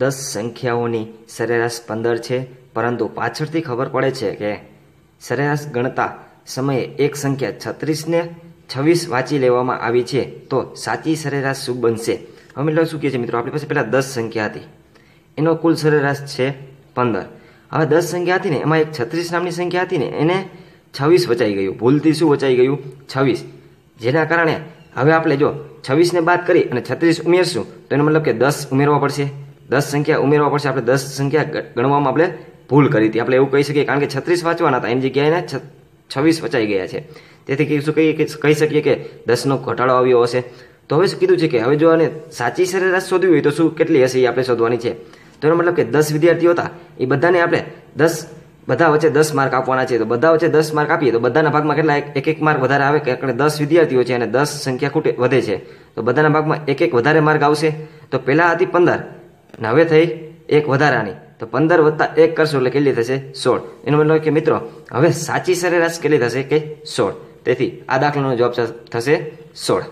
દસ સંખ્યાઓની સરેરાશ પંદર છે પરંતુ પાછળથી ખબર પડે છે કે સરેરાશ ગણતા સમયે એક સંખ્યા છત્રીસને છવ્વીસ વાંચી લેવામાં આવી છે તો સાચી સરેરાશ શું બનશે હવે મિત્રો શું કહે છે મિત્રો આપણી પાસે પહેલાં દસ સંખ્યા હતી એનો કુલ સરેરાશ છે પંદર હવે દસ સંખ્યા હતી ને એમાં એક છત્રીસ નામની સંખ્યા હતી ને એને છવ્વીસ વચાઈ ગયું ભૂલથી શું વચાઈ ગયું છવ્વીસ જેના કારણે હવે આપણે જો છવ્વીસને બાદ કરી અને છત્રીસ ઉમેરશું તો એનો મતલબ કે દસ ઉમેરવા પડશે દસ સંખ્યા ઉમેરવા પડશે આપણે દસ સંખ્યા ગણવામાં આપણે ભૂલ કરી હતી આપણે એવું કહી શકીએ કારણ કે છત્રીસ વાંચવાના હતા એની જગ્યાએ છવ્વીસ વચાઈ ગયા છે તેથી શું કહીએ કે કહી શકીએ કે દસનો ઘટાડો આવ્યો હશે તો હવે શું કીધું છે કે હવે જો આને સાચી સરેરાશ શોધવી હોય તો શું કેટલી હશે એ આપણે શોધવાની છે તો એનો મતલબ કે દસ વિદ્યાર્થીઓ હતા એ બધાને આપણે દસ બધા વચ્ચે દસ માર્ક આપવાના છે તો બધા વચ્ચે દસ માર્ક આપીએ તો બધાના ભાગમાં કેટલા એક એક માર્ક વધારે આવે કે દસ વિદ્યાર્થીઓ છે અને દસ સંખ્યા ખૂટે વધે છે તો બધાના ભાગમાં એક એક વધારે માર્ક આવશે તો પહેલાં હતી પંદર અને હવે થઈ એક વધારાની તો પંદર વત્તા એક કરશો એટલે કેટલી થશે સોળ એનો મતલબ કે મિત્રો હવે સાચી સરેરાશ કેટલી થશે કે સોળ તેથી આ દાખલાનો જવાબ થશે સોળ